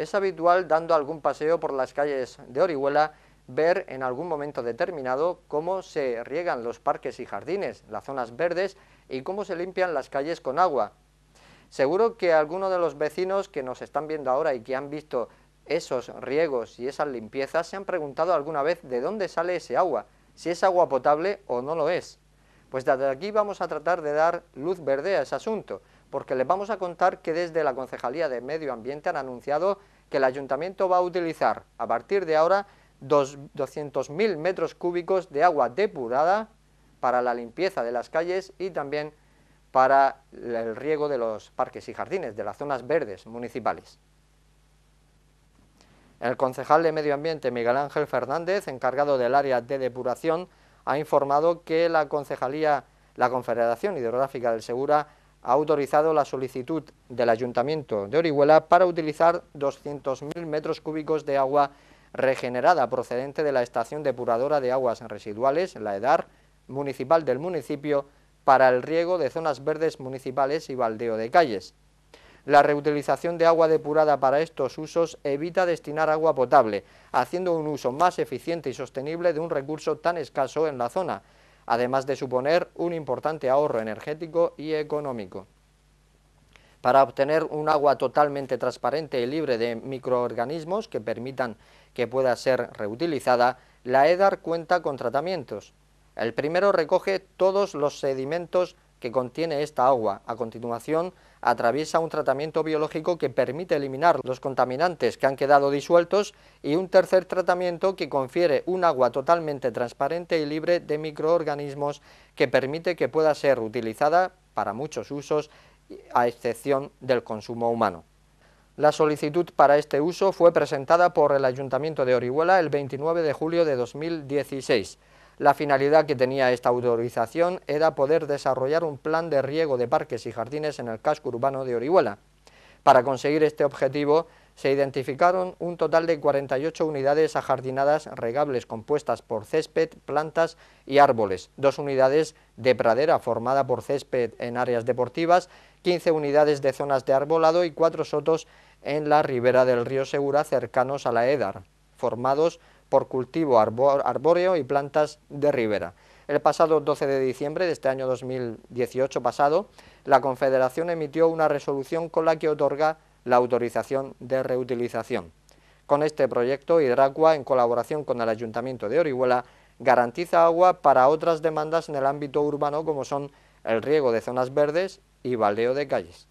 es habitual dando algún paseo por las calles de Orihuela ver en algún momento determinado cómo se riegan los parques y jardines, las zonas verdes y cómo se limpian las calles con agua. Seguro que algunos de los vecinos que nos están viendo ahora y que han visto esos riegos y esas limpiezas se han preguntado alguna vez de dónde sale ese agua, si es agua potable o no lo es. Pues desde aquí vamos a tratar de dar luz verde a ese asunto, porque les vamos a contar que desde la Concejalía de Medio Ambiente han anunciado que el Ayuntamiento va a utilizar a partir de ahora 200.000 metros cúbicos de agua depurada para la limpieza de las calles y también para el riego de los parques y jardines, de las zonas verdes municipales. El concejal de Medio Ambiente, Miguel Ángel Fernández, encargado del área de depuración, ha informado que la concejalía, la Confederación Hidrográfica del Segura, ha autorizado la solicitud del Ayuntamiento de Orihuela para utilizar 200.000 metros cúbicos de agua regenerada procedente de la Estación Depuradora de Aguas Residuales, la EDAR, municipal del municipio, para el riego de zonas verdes municipales y baldeo de calles. La reutilización de agua depurada para estos usos evita destinar agua potable, haciendo un uso más eficiente y sostenible de un recurso tan escaso en la zona, además de suponer un importante ahorro energético y económico. Para obtener un agua totalmente transparente y libre de microorganismos que permitan que pueda ser reutilizada, la EDAR cuenta con tratamientos. El primero recoge todos los sedimentos que contiene esta agua. A continuación, atraviesa un tratamiento biológico que permite eliminar los contaminantes que han quedado disueltos y un tercer tratamiento que confiere un agua totalmente transparente y libre de microorganismos que permite que pueda ser utilizada para muchos usos a excepción del consumo humano. La solicitud para este uso fue presentada por el Ayuntamiento de Orihuela el 29 de julio de 2016. La finalidad que tenía esta autorización era poder desarrollar un plan de riego de parques y jardines en el casco urbano de Orihuela. Para conseguir este objetivo se identificaron un total de 48 unidades ajardinadas regables compuestas por césped, plantas y árboles, dos unidades de pradera formada por césped en áreas deportivas, 15 unidades de zonas de arbolado y cuatro sotos en la ribera del río Segura cercanos a la EDAR, formados por cultivo arbóreo y plantas de ribera. El pasado 12 de diciembre de este año 2018 pasado, la Confederación emitió una resolución con la que otorga la autorización de reutilización. Con este proyecto, Hidracua, en colaboración con el Ayuntamiento de Orihuela, garantiza agua para otras demandas en el ámbito urbano como son el riego de zonas verdes y baldeo de calles.